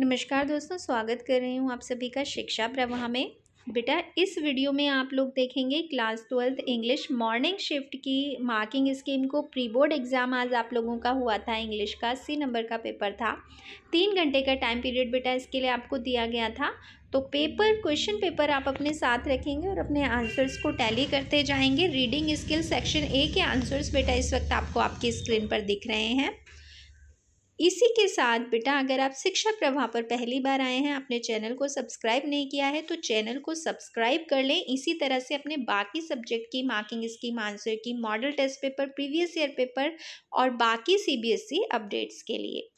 नमस्कार दोस्तों स्वागत कर रही हूँ आप सभी का शिक्षा प्रवाह में बेटा इस वीडियो में आप लोग देखेंगे class twelfth English morning shift की मार्किंग स्कीम को प्री बोर्ड एग्ज़ाम आज आप लोगों का हुआ था इंग्लिश का अस्सी नंबर का पेपर था तीन घंटे का टाइम पीरियड बेटा इसके लिए आपको दिया गया था तो पेपर क्वेश्चन पेपर आप अपने साथ रखेंगे और अपने आंसर्स को टैली करते जाएंगे रीडिंग स्किल सेक्शन ए के आंसर्स बेटा इस वक्त आपको आपकी स्क्रीन पर दिख रहे हैं इसी के साथ बेटा अगर आप शिक्षा प्रभाव पर पहली बार आए हैं अपने चैनल को सब्सक्राइब नहीं किया है तो चैनल को सब्सक्राइब कर लें इसी तरह से अपने बाकी सब्जेक्ट की marking scheme answer key model test paper previous year paper और बाकी सीबीएसई e अपडेट्स के लिए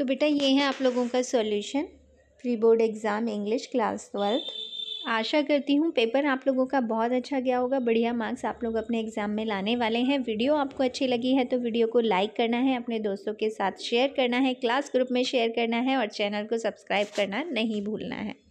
तो बेटा ये है आप लोगों का solution pre board exam English class twelfth आशा करती हूँ पेपर आप लोगों का बहुत अच्छा गया होगा बढ़िया मार्क्स आप लोग अपने एग्ज़ाम में लाने वाले हैं वीडियो आपको अच्छी लगी है तो वीडियो को लाइक करना है अपने दोस्तों के साथ शेयर करना है क्लास ग्रुप में शेयर करना है और चैनल को सब्सक्राइब करना नहीं भूलना है